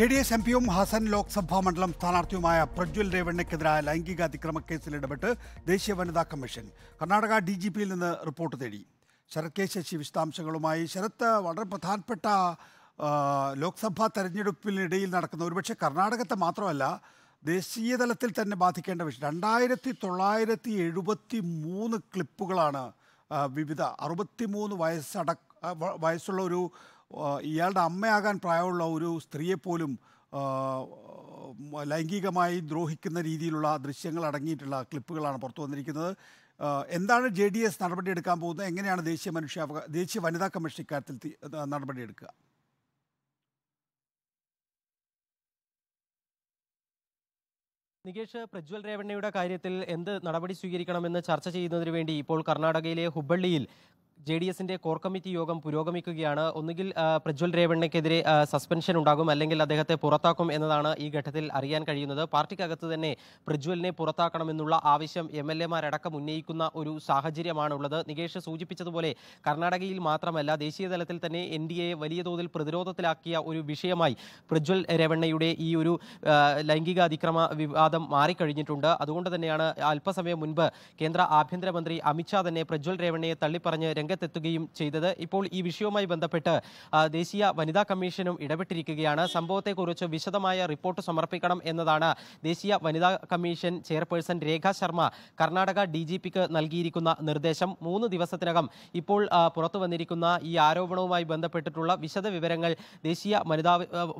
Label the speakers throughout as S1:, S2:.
S1: J D S M പിയും ഹസൻ ലോക്സഭാ മണ്ഡലം സ്ഥാനാർത്ഥിയുമായ പ്രജ്വൽ രേവണ്ണയ്ക്കെതിരായ ലൈംഗിക അതിക്രമ കേസിൽ ഇടപെട്ട് ദേശീയ വനിതാ കമ്മീഷൻ കർണാടക ഡി ജി പിയിൽ നിന്ന് റിപ്പോർട്ട് തേടി ശരത് കെ ശശി വിശദാംശങ്ങളുമായി ശരത് വളരെ പ്രധാനപ്പെട്ട ലോക്സഭാ തെരഞ്ഞെടുപ്പിനിടയിൽ നടക്കുന്ന ഒരുപക്ഷെ കർണാടകത്തെ മാത്രമല്ല ദേശീയ തലത്തിൽ തന്നെ ബാധിക്കേണ്ട വിഷയം രണ്ടായിരത്തി തൊള്ളായിരത്തി എഴുപത്തി മൂന്ന് ക്ലിപ്പുകളാണ് വിവിധ അറുപത്തി മൂന്ന് വയസ്സട വയസ്സുള്ള ഒരു ഇയാളുടെ അമ്മയാകാൻ പ്രായമുള്ള ഒരു സ്ത്രീയെപ്പോലും ലൈംഗികമായി ദ്രോഹിക്കുന്ന രീതിയിലുള്ള ദൃശ്യങ്ങൾ അടങ്ങിയിട്ടുള്ള ക്ലിപ്പുകളാണ് പുറത്തു വന്നിരിക്കുന്നത് എന്താണ് ജെ ഡി എസ് നടപടിയെടുക്കാൻ പോകുന്നത് എങ്ങനെയാണ് ദേശീയ മനുഷ്യാവകാശ ദേശീയ വനിതാ കമ്മീഷൻ ഇക്കാര്യത്തിൽ നടപടിയെടുക്കുക
S2: നികേഷ് പ്രജ്വൽ രേവണ്ണയുടെ കാര്യത്തിൽ എന്ത് നടപടി സ്വീകരിക്കണമെന്ന് ചർച്ച ചെയ്യുന്നതിന് വേണ്ടി ഇപ്പോൾ കർണാടകയിലെ ഹുബള്ളിയിൽ ജെ ഡി എസിന്റെ കോർ കമ്മിറ്റി യോഗം പുരോഗമിക്കുകയാണ് ഒന്നുകിൽ പ്രജ്വൽ രേവണ്ണയ്ക്കെതിരെ സസ്പെൻഷൻ ഉണ്ടാകും അല്ലെങ്കിൽ അദ്ദേഹത്തെ പുറത്താക്കും എന്നതാണ് ഈ ഘട്ടത്തിൽ അറിയാൻ കഴിയുന്നത് പാർട്ടിക്കകത്ത് തന്നെ പ്രജ്വലിനെ പുറത്താക്കണമെന്നുള്ള ആവശ്യം എം എൽ എമാരടക്കം ഉന്നയിക്കുന്ന ഒരു സാഹചര്യമാണുള്ളത് നികേഷ് സൂചിപ്പിച്ചതുപോലെ കർണാടകയിൽ മാത്രമല്ല ദേശീയ തലത്തിൽ തന്നെ എൻ ഡി എയെ വലിയ തോതിൽ പ്രതിരോധത്തിലാക്കിയ ഒരു വിഷയമായി പ്രജ്വൽ രേവണ്ണയുടെ ഈ ഒരു ലൈംഗിക അതിക്രമ വിവാദം മാറിക്കഴിഞ്ഞിട്ടുണ്ട് അതുകൊണ്ട് തന്നെയാണ് അല്പസമയം മുൻപ് കേന്ദ്ര ആഭ്യന്തരമന്ത്രി അമിത്ഷാ തന്നെ പ്രജ്വൽ രേവണ്ണയെ തള്ളിപ്പറഞ്ഞ് രംഗത്തെത്തുകയും ചെയ്തത് ഇപ്പോൾ ഈ വിഷയവുമായി ബന്ധപ്പെട്ട് ദേശീയ വനിതാ കമ്മീഷനും ഇടപെട്ടിരിക്കുകയാണ് സംഭവത്തെക്കുറിച്ച് വിശദമായ റിപ്പോർട്ട് സമർപ്പിക്കണം എന്നതാണ് ദേശീയ വനിതാ കമ്മീഷൻ ചെയർപേഴ്സൺ രേഖ ശർമ്മ കർണാടക ഡി ജി പിക്ക് നൽകിയിരിക്കുന്ന നിർദ്ദേശം മൂന്ന് ദിവസത്തിനകം ഇപ്പോൾ പുറത്തു വന്നിരിക്കുന്ന ഈ ആരോപണവുമായി ബന്ധപ്പെട്ടിട്ടുള്ള വിശദ വിവരങ്ങൾ ദേശീയ വനിതാ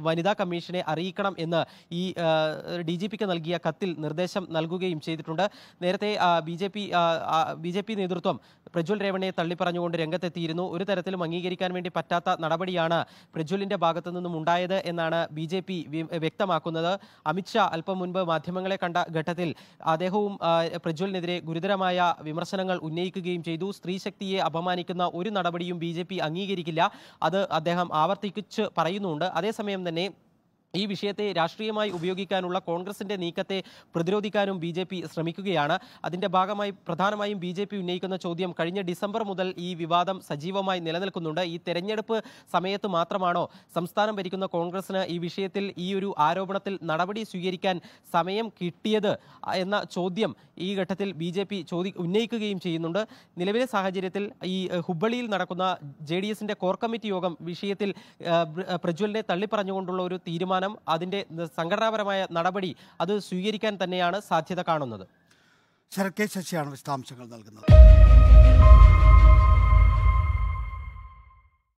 S2: വനിതാ കമ്മീഷനെ അറിയിക്കണം എന്ന് ഈ ഡി ജി പിക്ക് നൽകിയ കത്തിൽ നിർദ്ദേശം നൽകുകയും ചെയ്തിട്ടുണ്ട് നേരത്തെ BJP BJP നേതൃത്വം പ്രജ്വൽ രേവണയെ തള്ളിപ്പറഞ്ഞുകൊണ്ട് രംഗത്തെത്തിയിരുന്നു ഒരു തരത്തിലും അംഗീകരിക്കാൻ വേണ്ടി പറ്റാത്ത നടപടിയാണ് പ്രജ്വലിന്റെ ഭാഗത്തു നിന്നും ഉണ്ടായത് എന്നാണ് ബി ജെ പി വ്യക്തമാക്കുന്നത് അമിത്ഷാ അല്പം മുൻപ് മാധ്യമങ്ങളെ കണ്ട ഘട്ടത്തിൽ അദ്ദേഹവും പ്രജ്വലിനെതിരെ ഗുരുതരമായ വിമർശനങ്ങൾ ഉന്നയിക്കുകയും ചെയ്തു സ്ത്രീശക്തിയെ അപമാനിക്കുന്ന ഒരു നടപടിയും ബി അംഗീകരിക്കില്ല അത് അദ്ദേഹം ആവർത്തിച്ച് പറയുന്നുണ്ട് അതേസമയം തന്നെ ഈ വിഷയത്തെ രാഷ്ട്രീയമായി ഉപയോഗിക്കാനുള്ള കോൺഗ്രസിന്റെ നീക്കത്തെ പ്രതിരോധിക്കാനും ബി ജെ പി ശ്രമിക്കുകയാണ് അതിന്റെ ഭാഗമായി പ്രധാനമായും ബി ജെ പി ഉന്നയിക്കുന്ന ചോദ്യം കഴിഞ്ഞ ഡിസംബർ മുതൽ ഈ വിവാദം സജീവമായി നിലനിൽക്കുന്നുണ്ട് ഈ തെരഞ്ഞെടുപ്പ് സമയത്ത് മാത്രമാണോ സംസ്ഥാനം ഭരിക്കുന്ന കോൺഗ്രസിന് ഈ വിഷയത്തിൽ ഈ ഒരു ആരോപണത്തിൽ നടപടി സ്വീകരിക്കാൻ സമയം കിട്ടിയത് എന്ന ചോദ്യം ഈ ഘട്ടത്തിൽ ബി ജെ പി ചോദി ഉന്നയിക്കുകയും ചെയ്യുന്നുണ്ട് നിലവിലെ സാഹചര്യത്തിൽ ഈ ഹുബ്ബളിയിൽ നടക്കുന്ന ജെ ഡി എസിന്റെ കോർ കമ്മിറ്റി യോഗം വിഷയത്തിൽ പ്രജ്വലിനെ തള്ളിപ്പറഞ്ഞുകൊണ്ടുള്ള ഒരു തീരുമാനം തീരുമാനം അതിൻ്റെ സംഘടനാപരമായ നടപടി അത് സ്വീകരിക്കാൻ തന്നെയാണ് സാധ്യത കാണുന്നത്
S1: ശരത് കെ ശശിയാണ് വിശദാംശങ്ങൾ നൽകുന്നത്